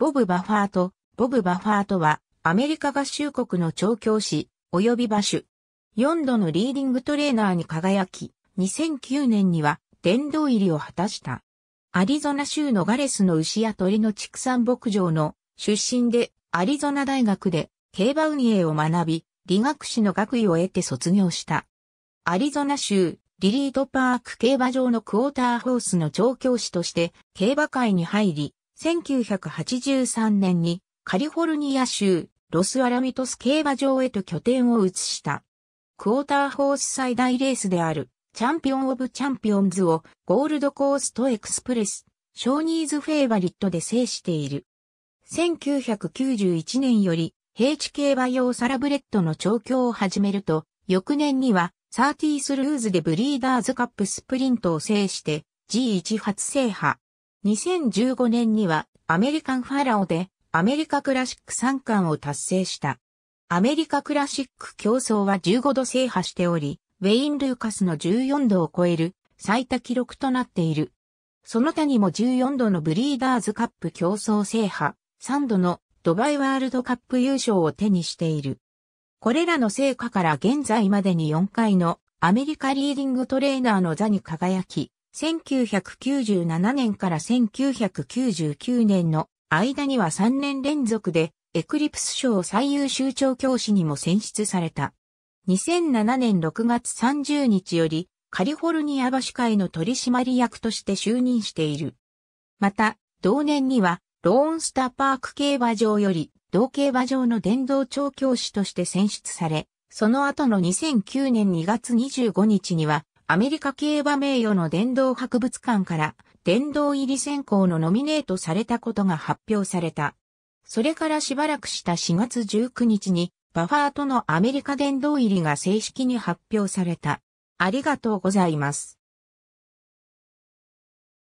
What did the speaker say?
ボブ・バファート、ボブ・バファートは、アメリカ合衆国の調教師、及び馬主。4度のリーディングトレーナーに輝き、2009年には、殿堂入りを果たした。アリゾナ州のガレスの牛や鳥の畜産牧場の出身で、アリゾナ大学で競馬運営を学び、理学士の学位を得て卒業した。アリゾナ州リリートパーク競馬場のクォーターホースの調教師として競馬界に入り、1983年にカリフォルニア州ロスアラミトス競馬場へと拠点を移した。クォーターホース最大レースであるチャンピオンオブチャンピオンズをゴールドコーストエクスプレス、ショーニーズフェイバリットで制している。1991年より平地競馬用サラブレッドの調教を始めると、翌年にはサーティースルーズでブリーダーズカップスプリントを制して G1 初制覇。2015年にはアメリカンファラオでアメリカクラシック3冠を達成した。アメリカクラシック競争は15度制覇しており、ウェイン・ルーカスの14度を超える最多記録となっている。その他にも14度のブリーダーズカップ競争制覇、3度のドバイワールドカップ優勝を手にしている。これらの成果から現在までに4回のアメリカリーディングトレーナーの座に輝き、1997年から1999年の間には3年連続でエクリプス賞最優秀長教師にも選出された。2007年6月30日よりカリフォルニア橋会の取締役として就任している。また、同年にはローンスターパーク競馬場より同競馬場の電動長教師として選出され、その後の2009年2月25日には、アメリカ競馬名誉の電動博物館から電動入り選考のノミネートされたことが発表された。それからしばらくした4月19日にバファーとのアメリカ殿堂入りが正式に発表された。ありがとうございます。